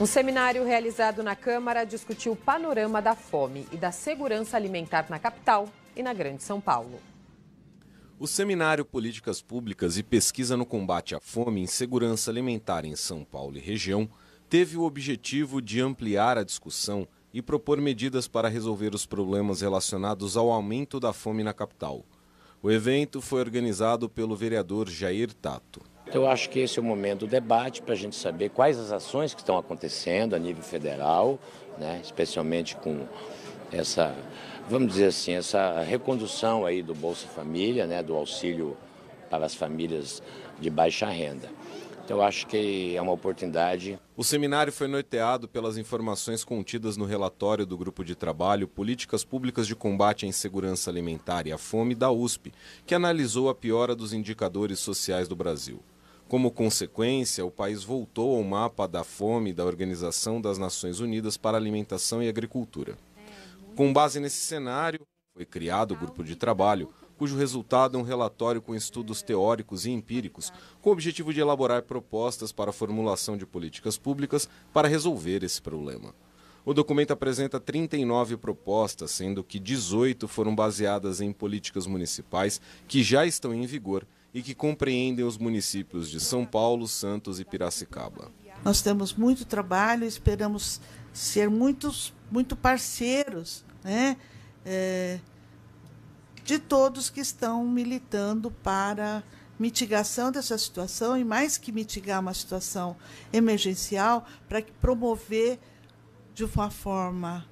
Um seminário realizado na Câmara discutiu o panorama da fome e da segurança alimentar na capital e na Grande São Paulo. O seminário Políticas Públicas e Pesquisa no Combate à Fome e Insegurança Alimentar em São Paulo e região teve o objetivo de ampliar a discussão e propor medidas para resolver os problemas relacionados ao aumento da fome na capital. O evento foi organizado pelo vereador Jair Tato. Então, eu acho que esse é o momento do debate para a gente saber quais as ações que estão acontecendo a nível federal, né, especialmente com essa, vamos dizer assim, essa recondução aí do Bolsa Família, né, do auxílio para as famílias de baixa renda. Então, eu acho que é uma oportunidade. O seminário foi norteado pelas informações contidas no relatório do Grupo de Trabalho Políticas Públicas de Combate à Insegurança Alimentar e à Fome da USP, que analisou a piora dos indicadores sociais do Brasil. Como consequência, o país voltou ao mapa da fome da Organização das Nações Unidas para Alimentação e Agricultura. Com base nesse cenário, foi criado o grupo de trabalho, cujo resultado é um relatório com estudos teóricos e empíricos, com o objetivo de elaborar propostas para a formulação de políticas públicas para resolver esse problema. O documento apresenta 39 propostas, sendo que 18 foram baseadas em políticas municipais que já estão em vigor e que compreendem os municípios de São Paulo, Santos e Piracicaba. Nós temos muito trabalho, esperamos ser muitos, muito parceiros né? É, de todos que estão militando para mitigação dessa situação e mais que mitigar uma situação emergencial para promover de uma forma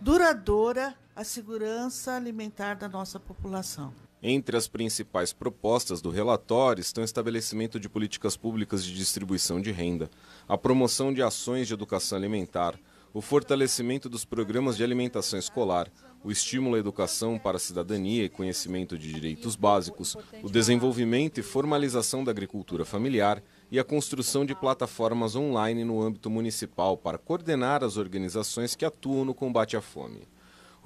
duradoura a segurança alimentar da nossa população. Entre as principais propostas do relatório estão o estabelecimento de políticas públicas de distribuição de renda, a promoção de ações de educação alimentar, o fortalecimento dos programas de alimentação escolar, o estímulo à educação para a cidadania e conhecimento de direitos básicos, o desenvolvimento e formalização da agricultura familiar e a construção de plataformas online no âmbito municipal para coordenar as organizações que atuam no combate à fome.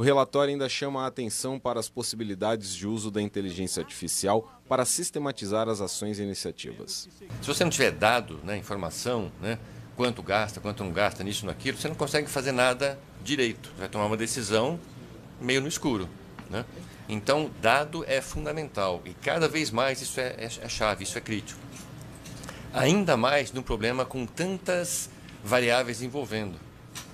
O relatório ainda chama a atenção para as possibilidades de uso da inteligência artificial para sistematizar as ações e iniciativas. Se você não tiver dado né, informação, né, quanto gasta, quanto não gasta, nisso, naquilo, você não consegue fazer nada direito. Você vai tomar uma decisão meio no escuro. Né? Então, dado é fundamental e cada vez mais isso é, é, é chave, isso é crítico. Ainda mais num problema com tantas variáveis envolvendo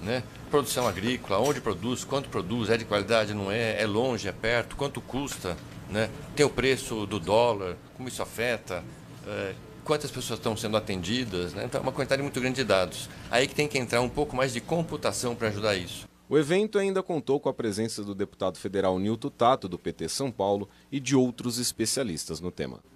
né? Produção agrícola, onde produz, quanto produz, é de qualidade, não é, é longe, é perto, quanto custa, né? Tem o preço do dólar, como isso afeta, é, quantas pessoas estão sendo atendidas, né? Então, é uma quantidade muito grande de dados. Aí que tem que entrar um pouco mais de computação para ajudar isso. O evento ainda contou com a presença do deputado federal Nilton Tato, do PT São Paulo, e de outros especialistas no tema.